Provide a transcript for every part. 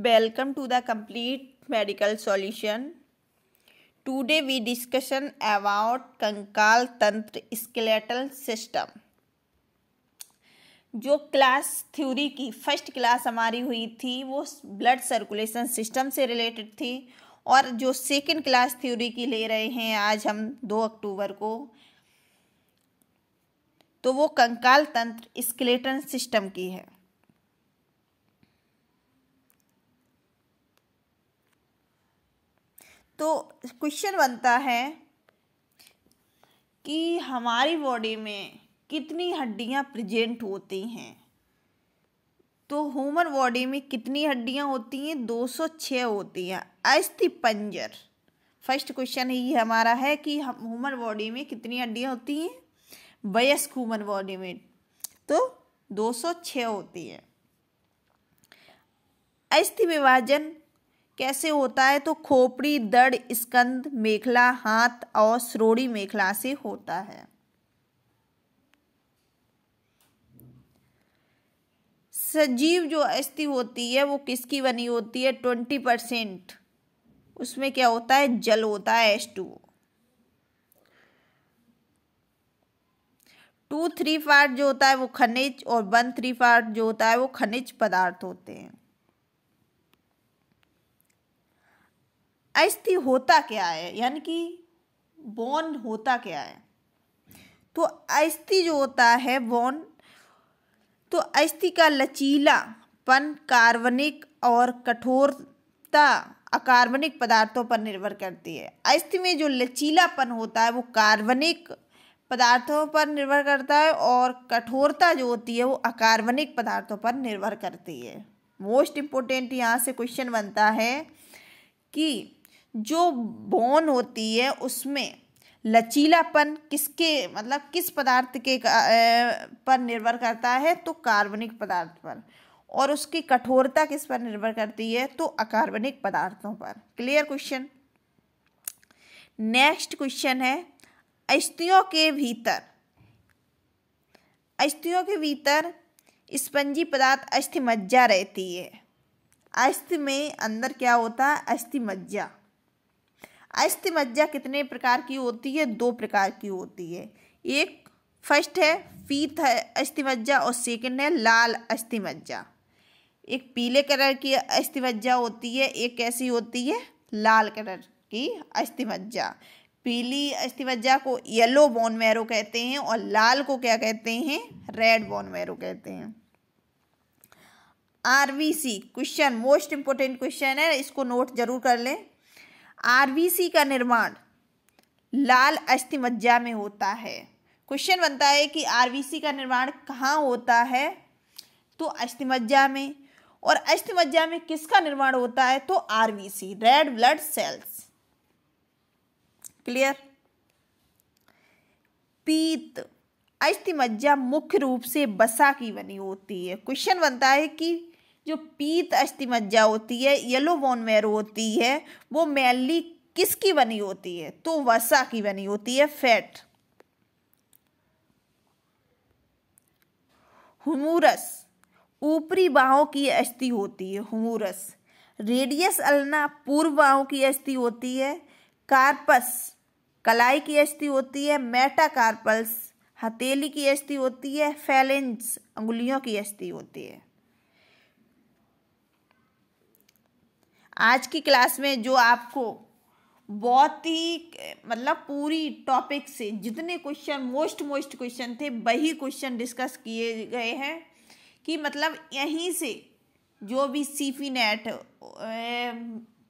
welcome to the complete medical solution today we discussion about कंकाल तंत्र skeletal system जो class theory की first class हमारी हुई थी वो ब्लड सर्कुलेशन सिस्टम से रिलेटेड थी और जो सेकंड क्लास थ्योरी की ले रहे हैं आज हम दो अक्टूबर को तो वो कंकाल तंत्र स्केलेटन सिस्टम की है तो क्वेश्चन बनता है कि हमारी बॉडी में कितनी हड्डियां प्रेजेंट होती हैं तो ह्यूमन बॉडी में कितनी हड्डियां होती हैं 206 होती हैं अस्थि पंजर फर्स्ट क्वेश्चन ये हमारा है कि हम ह्यूमन बॉडी में कितनी हड्डियां होती हैं वयस्क ह्यूमन बॉडी में तो 206 होती है अस्थि विभाजन कैसे होता है तो खोपड़ी दड़ स्कंद मेखला हाथ और श्रोड़ी मेखला से होता है सजीव जो अस्थि होती है वो किसकी बनी होती है ट्वेंटी परसेंट उसमें क्या होता है जल होता है S two two three part जो होता है वो खनिज और वन थ्री पार्ट जो होता है वो खनिज पदार्थ होते हैं अस्थि होता क्या है यानी कि बोन होता क्या है तो अस्थि जो होता है बोन तो अस्थि का लचीलापन कार्बनिक और कठोरता अकार्बनिक पदार्थों पर निर्भर करती है अस्थि में जो लचीलापन होता है वो कार्बनिक पदार्थों पर निर्भर करता है और कठोरता जो होती है वो अकार्बनिक पदार्थों पर निर्भर करती है मोस्ट इम्पोर्टेंट यहाँ से क्वेश्चन बनता है कि जो बोन होती है उसमें लचीलापन किसके मतलब किस पदार्थ के पर निर्भर करता है तो कार्बनिक पदार्थ पर और उसकी कठोरता किस पर निर्भर करती है तो अकार्बनिक पदार्थों पर क्लियर क्वेश्चन नेक्स्ट क्वेश्चन है अस्थियों के भीतर अस्थियों के भीतर स्पंजी पदार्थ अस्थिमज्जा रहती है अस्थि में अंदर क्या होता है अस्थिमज्जा अस्थि मज्जा कितने प्रकार की होती है दो प्रकार की होती है एक फर्स्ट है फीत है अस्थि मज्जा और सेकंड है लाल अस्थि मज्जा एक पीले कलर की अस्थि मज्जा होती है एक कैसी होती है लाल कलर की अस्थि मज्जा पीली अस्थि मज्जा को येलो बोन मैरो कहते हैं और लाल को क्या कहते हैं रेड बोन मैरो कहते हैं RBC question most important question है इसको नोट जरूर कर लें आरबीसी का निर्माण लाल अस्थि मज्जा में होता है क्वेश्चन बनता है कि आरबीसी का निर्माण कहाँ होता है तो मज्जा में और मज्जा में किसका निर्माण होता है तो RBC red blood cells clear पीत मज्जा मुख्य रूप से बसा की बनी होती है क्वेश्चन बनता है कि जो पीत अस्थिमज्जा होती है येलो बोन मैरो होती है वो मेनली किसकी बनी होती है तो वसा की बनी होती है फैट हुमूरस ऊपरी बाहों की अस्थि होती है हुमूरस रेडियस अलना पूर्व बाहों की अस्थि होती है कार्पस कलाई की अस्थि होती है मेटाकार्पल्स हथेली की अस्थि होती है फैलेंस अंगुलियों की अस्थि होती है आज की क्लास में जो आपको बहुत ही मतलब पूरी टॉपिक से जितने क्वेश्चन मोस्ट मोस्ट क्वेश्चन थे वही क्वेश्चन डिस्कस किए गए हैं कि मतलब यहीं से जो भी सी नेट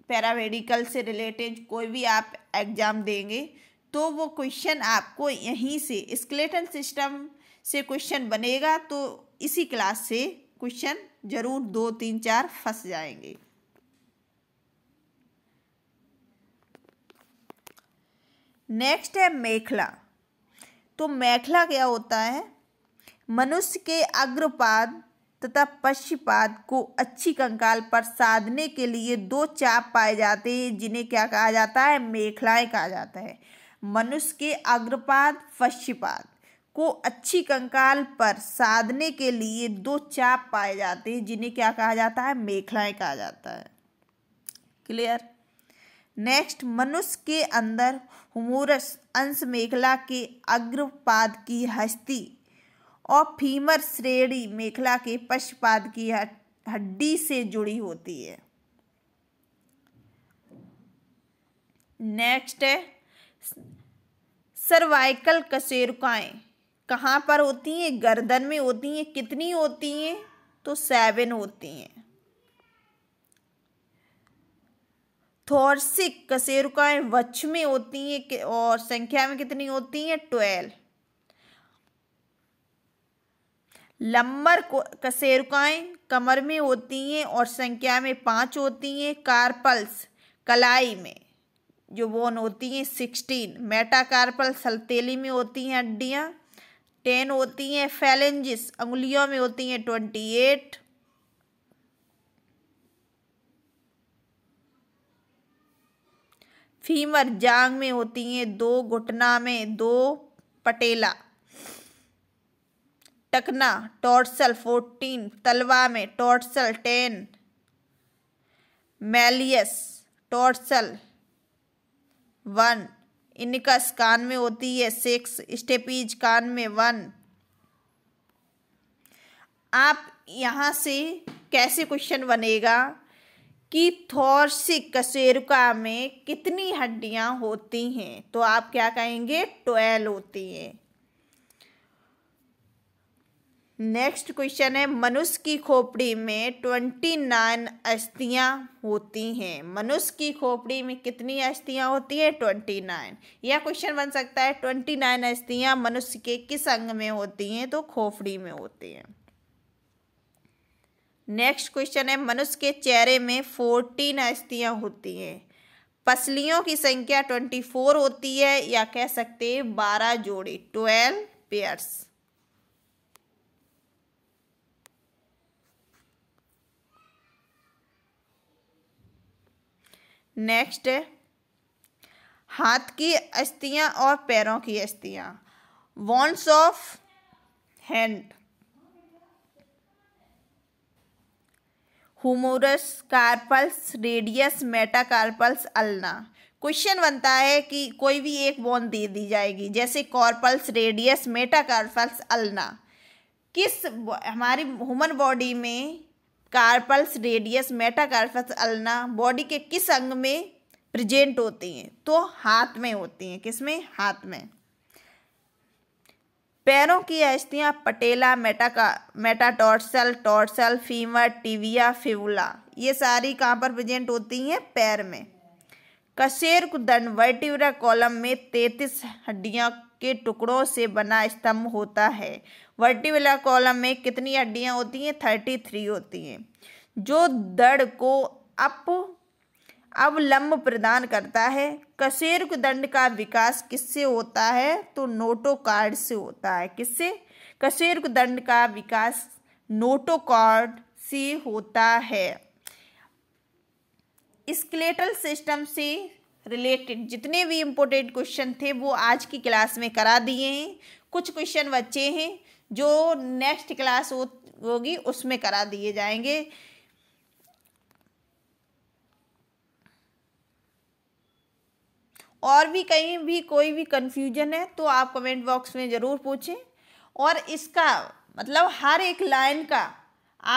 पैरामेडिकल से रिलेटेड कोई भी आप एग्ज़ाम देंगे तो वो क्वेश्चन आपको यहीं से स्केलेटन सिस्टम से क्वेश्चन बनेगा तो इसी क्लास से क्वेश्चन ज़रूर दो तीन चार फंस जाएंगे नेक्स्ट है मेखला तो मेखला क्या होता है मनुष्य के अग्रपाद तथा पश्चिपाद को अच्छी कंकाल पर साधने के लिए दो चाप पाए जाते हैं जिन्हें क्या कहा जाता है मेखलाएं कहा जाता है मनुष्य के अग्रपाद पश्चिपाद को अच्छी कंकाल पर साधने के लिए दो चाप पाए जाते हैं जिन्हें क्या कहा जाता है मेखलाएं कहा जाता है क्लियर नेक्स्ट मनुष्य के अंदर हुमोरस अंश मेखला के अग्रपाद की हस्ती और फीमर श्रेणी मेखला के पश्चपाद की हड्डी से जुड़ी होती है नेक्स्ट है सर्वाइकल कशेरुकाएँ कहाँ पर होती हैं गर्दन में होती हैं कितनी होती हैं तो सेवन होती हैं थोरसिक कसेरुकाएँ वच में होती हैं और संख्या में कितनी होती हैं ट्वेल्व लंबर कसेरुकाएँ कमर में होती हैं और संख्या में पाँच होती हैं कार्पल्स कलाई में जो बोन होती हैं सिक्सटीन मेटाकार्पल सलतेली में होती हैं हड्डियाँ टेन होती हैं फैलेंजिस अंगुलियों में होती हैं ट्वेंटी एट फीमर जांग में होती हैं दो घुटना में दो पटेला टकना टॉर्सल फोर्टीन तलवा में tarsal ten malleus tarsal one incus कान में होती है सिक्स स्टेपीज कान में वन आप यहाँ से कैसे क्वेश्चन बनेगा कि थोर्सिक कशेरुका में कितनी हड्डियां होती हैं तो आप क्या कहेंगे ट्वेल्व होती हैं नेक्स्ट क्वेश्चन है मनुष्य की खोपड़ी में ट्वेंटी नाइन अस्थियाँ होती हैं मनुष्य की खोपड़ी में कितनी अस्थियाँ होती है ट्वेंटी नाइन यह क्वेश्चन बन सकता है ट्वेंटी नाइन अस्थियाँ मनुष्य के किस अंग में होती हैं तो खोपड़ी में होती हैं नेक्स्ट क्वेश्चन है मनुष्य के चेहरे में फोर्टीन अस्थियाँ होती हैं पसलियों की संख्या ट्वेंटी फोर होती है या कह सकते हैं बारह जोड़ी ट्वेल्व पेयर्स नेक्स्ट है हाथ की अस्थियाँ और पैरों की अस्थियाँ bones of hand humerus carpals radius metacarpals ulna question बनता है कि कोई भी एक बोन दे दी जाएगी जैसे कॉर्पल्स रेडियस मेटाकार्पल्स अल्ना किस हमारी ह्यूमन बॉडी में carpals radius metacarpals ulna body के किस अंग में प्रेजेंट होती हैं तो हाथ में होती हैं किस में हाथ में पैरों की अस्थियाँ पटेला मेटाका metatarsal tarsal femur tibia fibula ये सारी कहाँ पर प्रजेंट होती हैं पैर में कशेर दंड वर्टिवरा कॉलम में तैतीस हड्डियों के टुकड़ों से बना स्तंभ होता है वर्टिवला कॉलम में कितनी हड्डियाँ होती हैं थर्टी थ्री होती हैं जो दड़ को अप अवलंब प्रदान करता है कशेरुक दंड का विकास किससे होता है तो नोटोकार्ड से होता है किससे कशेरुक दंड का विकास नोटोकार्ड से होता है स्केलेटल सिस्टम से रिलेटेड जितने भी इम्पोर्टेंट क्वेश्चन थे वो आज की क्लास में करा दिए हैं कुछ क्वेश्चन बच्चे हैं जो नेक्स्ट क्लास होगी उसमें करा दिए जाएंगे और भी कहीं भी कोई भी कन्फ्यूजन है तो आप कमेंट बॉक्स में ज़रूर पूछें और इसका मतलब हर एक लाइन का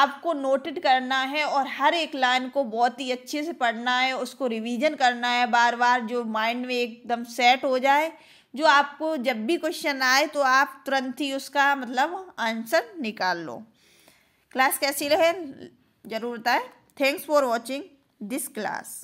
आपको नोटेड करना है और हर एक लाइन को बहुत ही अच्छे से पढ़ना है उसको रिवीजन करना है बार बार जो माइंड में एकदम सेट हो जाए जो आपको जब भी क्वेश्चन आए तो आप तुरंत ही उसका मतलब आंसर निकाल लो क्लास कैसी रहे ज़रूर बताएं thanks for watching this class